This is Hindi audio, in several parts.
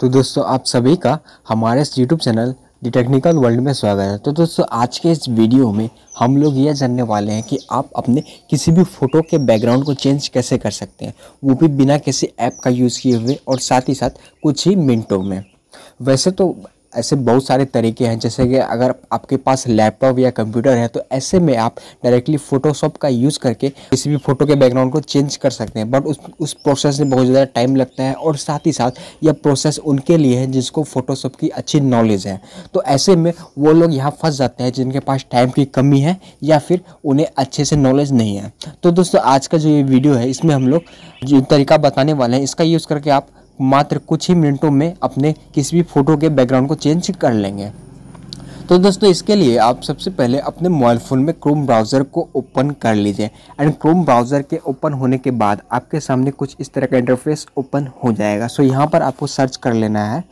तो दोस्तों आप सभी का हमारे इस YouTube channel the technical world में स्वागत है तो दोस्तों आज के इस वीडियो में हम लोग यह जानने वाले हैं कि आप अपने किसी भी फ़ोटो के बैकग्राउंड को चेंज कैसे कर सकते हैं वो भी बिना किसी ऐप का यूज़ किए हुए और साथ ही साथ कुछ ही मिनटों में वैसे तो ऐसे बहुत सारे तरीके हैं जैसे कि अगर आपके पास लैपटॉप या कंप्यूटर है तो ऐसे में आप डायरेक्टली फोटोशॉप का यूज़ करके किसी भी फोटो के बैकग्राउंड को चेंज कर सकते हैं बट उस उस प्रोसेस में बहुत ज़्यादा टाइम लगता है और साथ ही साथ यह प्रोसेस उनके लिए है जिसको फोटोशॉप की अच्छी नॉलेज है तो ऐसे में वो लोग यहाँ फंस जाते हैं जिनके पास टाइम की कमी है या फिर उन्हें अच्छे से नॉलेज नहीं है तो दोस्तों आज का जो ये वीडियो है इसमें हम लोग जो तरीका बताने वाले हैं इसका यूज़ करके आप मात्र कुछ ही मिनटों में अपने किसी भी फ़ोटो के बैकग्राउंड को चेंज कर लेंगे तो दोस्तों इसके लिए आप सबसे पहले अपने मोबाइल फ़ोन में क्रोम ब्राउज़र को ओपन कर लीजिए एंड क्रोम ब्राउज़र के ओपन होने के बाद आपके सामने कुछ इस तरह का इंटरफेस ओपन हो जाएगा सो यहाँ पर आपको सर्च कर लेना है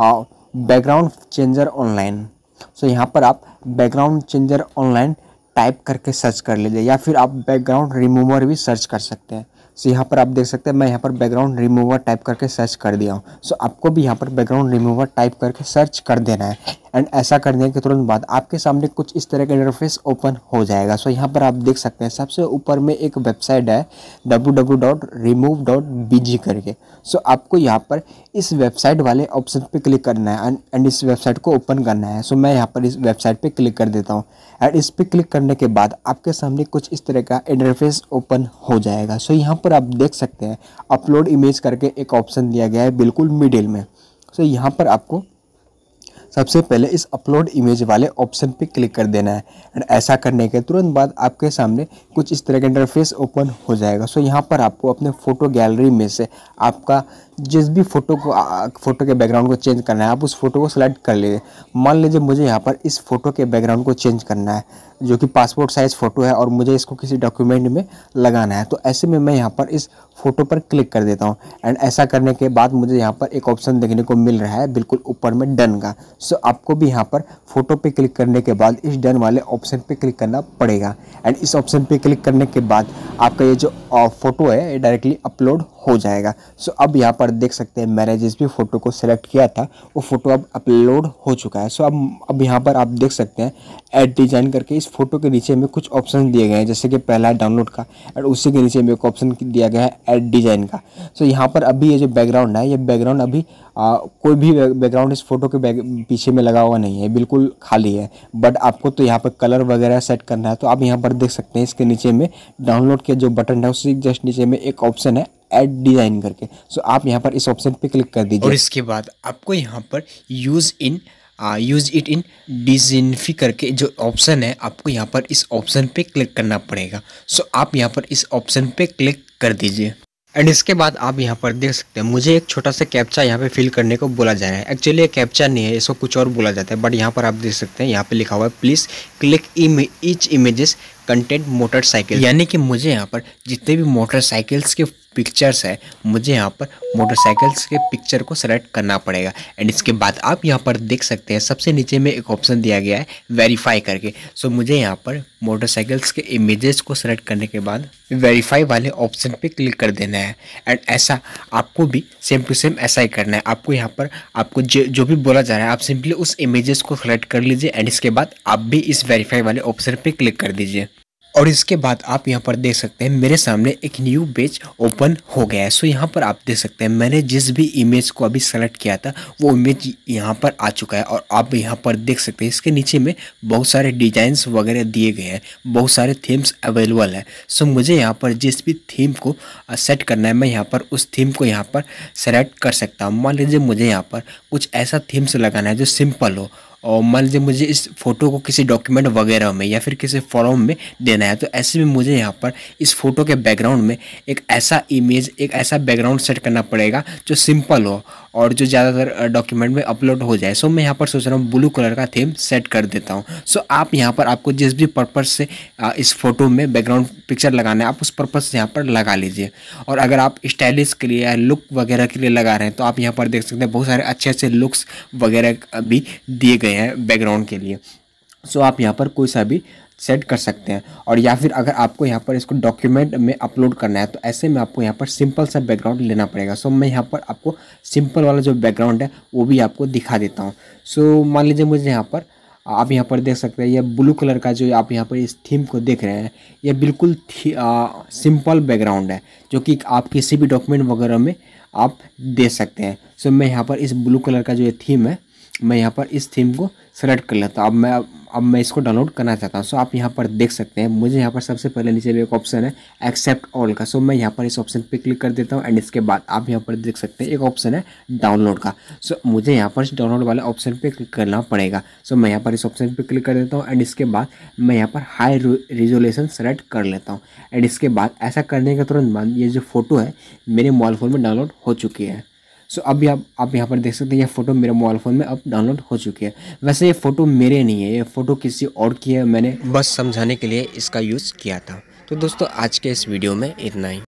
बैकग्राउंड चेंजर ऑनलाइन सो यहाँ पर आप बैकग्राउंड चेंजर ऑनलाइन टाइप करके सर्च कर लीजिए या फिर आप बैकग्राउंड रिमूवर भी सर्च कर सकते हैं सो यहाँ पर आप देख सकते हैं मैं यहाँ पर बैकग्राउंड रिमूवर टाइप करके सर्च कर दिया हूँ सो आपको भी यहाँ पर बैकग्राउंड रिमूवर टाइप करके सर्च कर देना है एंड ऐसा करने के तुरंत बाद आपके सामने कुछ इस तरह का इंटरफेस ओपन हो जाएगा सो so, यहाँ पर आप देख सकते हैं सबसे ऊपर में एक वेबसाइट है जी करके सो so, आपको यहाँ पर इस वेबसाइट वाले ऑप्शन पे क्लिक करना है एंड इस वेबसाइट को ओपन करना है सो so, मैं यहाँ पर इस वेबसाइट पर क्लिक कर देता हूँ एंड इस पर क्लिक करने के बाद आपके सामने कुछ इस तरह का इंटरफेस ओपन हो जाएगा सो so, यहाँ पर आप देख सकते हैं अपलोड इमेज करके एक ऑप्शन दिया गया है बिल्कुल मिडिल में सो so, यहाँ पर आपको सबसे पहले इस अपलोड इमेज वाले ऑप्शन पे क्लिक कर देना है एंड ऐसा करने के तुरंत बाद आपके सामने कुछ इस तरह का इंटरफेस ओपन हो जाएगा सो यहाँ पर आपको अपने फ़ोटो गैलरी में से आपका जिस भी फ़ोटो को फ़ोटो के बैकग्राउंड को चेंज करना है आप उस फ़ोटो को सिलेक्ट कर लीजिए मान लीजिए मुझे यहाँ पर इस फ़ोटो के बैकग्राउंड को चेंज करना है जो कि पासपोर्ट साइज़ फ़ोटो है और मुझे इसको किसी डॉक्यूमेंट में लगाना है तो ऐसे में मैं यहाँ पर इस फ़ोटो पर क्लिक कर देता हूँ एंड ऐसा करने के बाद मुझे यहाँ पर एक ऑप्शन देखने को मिल रहा है बिल्कुल ऊपर में डन का सो आपको भी यहाँ पर फोटो पे क्लिक करने के बाद इस डन वाले ऑप्शन पे क्लिक करना पड़ेगा एंड इस ऑप्शन पे क्लिक करने के बाद आपका ये जो फोटो है ये डायरेक्टली अपलोड हो जाएगा सो so, अब यहाँ पर देख सकते हैं मैंने जिस भी फ़ोटो को सिलेक्ट किया था वो फ़ोटो अब अपलोड हो चुका है सो so, अब अब यहाँ पर आप देख सकते हैं ऐड डिज़ाइन करके इस फोटो के नीचे में कुछ ऑप्शन दिए गए हैं जैसे कि पहला है डाउनलोड का एंड उसी के नीचे में एक ऑप्शन दिया गया है ऐड डिज़ाइन का सो so, यहाँ पर अभी ये जो बैकग्राउंड है ये बैकग्राउंड अभी आ, कोई भी बैकग्राउंड इस फोटो के पीछे में लगा हुआ नहीं है बिल्कुल खाली है बट आपको तो यहाँ पर कलर वगैरह सेट करना है तो आप यहाँ पर देख सकते हैं इसके नीचे में डाउनलोड के जो बटन है उसके जस्ट नीचे में एक ऑप्शन है एड डिज़ाइन करके सो so, आप यहाँ पर इस ऑप्शन पे क्लिक कर दीजिए और इसके बाद आपको यहाँ पर use in use it in डिजिनफी करके जो ऑप्शन है आपको यहाँ पर इस ऑप्शन पे क्लिक करना पड़ेगा सो so, आप यहाँ पर इस ऑप्शन पे क्लिक कर दीजिए एंड इसके बाद आप यहाँ पर देख सकते हैं मुझे एक छोटा सा कैप्चा यहाँ पे फिल करने को बोला जा रहा है एक्चुअली ये कैप्चा नहीं है इसको कुछ और बोला जाता है बट यहाँ पर आप देख सकते हैं यहाँ पे लिखा हुआ है please click each images content motorcycle यानी कि मुझे यहाँ पर जितने भी मोटरसाइकिल्स के पिक्चर्स है मुझे यहाँ पर मोटरसाइकिल्स के पिक्चर को सेलेक्ट करना पड़ेगा एंड इसके बाद आप यहाँ पर देख सकते हैं सबसे नीचे में एक ऑप्शन दिया गया है वेरीफाई करके सो so, मुझे यहाँ पर मोटरसाइकिल्स के इमेजेस को सेलेक्ट करने के बाद वेरीफाई वाले ऑप्शन पे क्लिक कर देना है एंड ऐसा आपको भी सेम टू सेम ऐसा ही करना है आपको यहाँ पर आपको जो जो भी बोला जा रहा है आप सिंपली उस इमेजेस को सेलेक्ट कर लीजिए एंड इसके बाद आप भी इस वेरीफाई वाले ऑप्शन पर क्लिक कर दीजिए और इसके बाद आप यहाँ पर देख सकते हैं मेरे सामने एक न्यू पेज ओपन हो गया है सो यहाँ पर आप देख सकते हैं मैंने जिस भी इमेज को अभी सेलेक्ट किया था वो इमेज यहाँ पर आ चुका है और आप यहाँ पर देख सकते हैं इसके नीचे में बहुत सारे डिजाइंस वगैरह दिए गए हैं बहुत सारे थीम्स अवेलेबल हैं सो मुझे यहाँ पर जिस भी थीम को सेट करना है मैं यहाँ पर उस थीम को यहाँ पर सेलेक्ट कर सकता हूँ मान लीजिए मुझे यहाँ पर कुछ ऐसा थीम्स लगाना है जो सिंपल हो और मान लीजिए मुझे इस फोटो को किसी डॉक्यूमेंट वगैरह में या फिर किसी फॉर्म में देना है तो ऐसे में मुझे यहाँ पर इस फोटो के बैकग्राउंड में एक ऐसा इमेज एक ऐसा बैकग्राउंड सेट करना पड़ेगा जो सिंपल हो और जो ज़्यादातर डॉक्यूमेंट में अपलोड हो जाए सो मैं यहाँ पर सोच रहा हूँ ब्लू कलर का थीम सेट कर देता हूँ सो आप यहाँ पर आपको जिस भी पर्पज़ से इस फोटो में बैकग्राउंड पिक्चर लगाना है आप उस पर्पज़ से यहाँ पर लगा लीजिए और अगर आप स्टाइलिश के लिए या लुक वगैरह के लिए लगा रहे हैं तो आप यहाँ पर देख सकते हैं बहुत सारे अच्छे अच्छे लुक्स वगैरह भी दिए गए हैं बैकग्राउंड के लिए सो so, आप यहाँ पर कोई सा भी सेट कर सकते हैं और या फिर अगर आपको यहाँ पर इसको डॉक्यूमेंट में अपलोड करना है तो ऐसे में आपको यहाँ पर सिंपल सा बैकग्राउंड लेना पड़ेगा सो मैं यहाँ पर आपको सिंपल वाला जो बैकग्राउंड है वो भी आपको दिखा देता हूँ सो मान लीजिए मुझे यहाँ पर आप यहाँ पर देख सकते हैं यह ब्लू कलर का जो आप यहाँ पर इस थीम को देख रहे हैं यह बिल्कुल सिंपल बैकग्राउंड है जो कि आप किसी भी डॉक्यूमेंट वगैरह में आप दे सकते हैं सो मैं यहाँ पर इस ब्लू कलर का जो थीम है मैं यहाँ पर इस थीम को सेलेक्ट कर लेता हूँ अब मैं अब मैं इसको डाउनलोड करना चाहता हूँ सो आप यहाँ पर देख सकते हैं मुझे यहाँ पर सबसे पहले नीचे एक ऑप्शन है एक्सेप्ट ऑल का सो मैं यहाँ पर इस ऑप्शन पर क्लिक कर देता हूँ एंड इसके बाद आप यहाँ पर देख सकते हैं एक ऑप्शन है डाउनलोड का सो मुझे यहाँ पर डाउनलोड वाले ऑप्शन पर क्लिक करना पड़ेगा सो मैं यहाँ पर इस ऑप्शन पर क्लिक कर देता हूँ एंड इसके बाद मैं यहाँ पर हाई रिजोल्यूशन सेलेक्ट कर लेता हूँ एंड इसके बाद ऐसा करने के तुरंत बाद ये जो फोटो है मेरे मोबाइल फ़ोन में डाउनलोड हो चुकी है सो अब आप आप यहाँ पर देख सकते हैं यह फ़ोटो मेरे मोबाइल फ़ोन में अब डाउनलोड हो चुकी है वैसे ये फ़ोटो मेरे नहीं है ये फ़ोटो किसी और की है मैंने बस समझाने के लिए इसका यूज़ किया था तो दोस्तों आज के इस वीडियो में इतना ही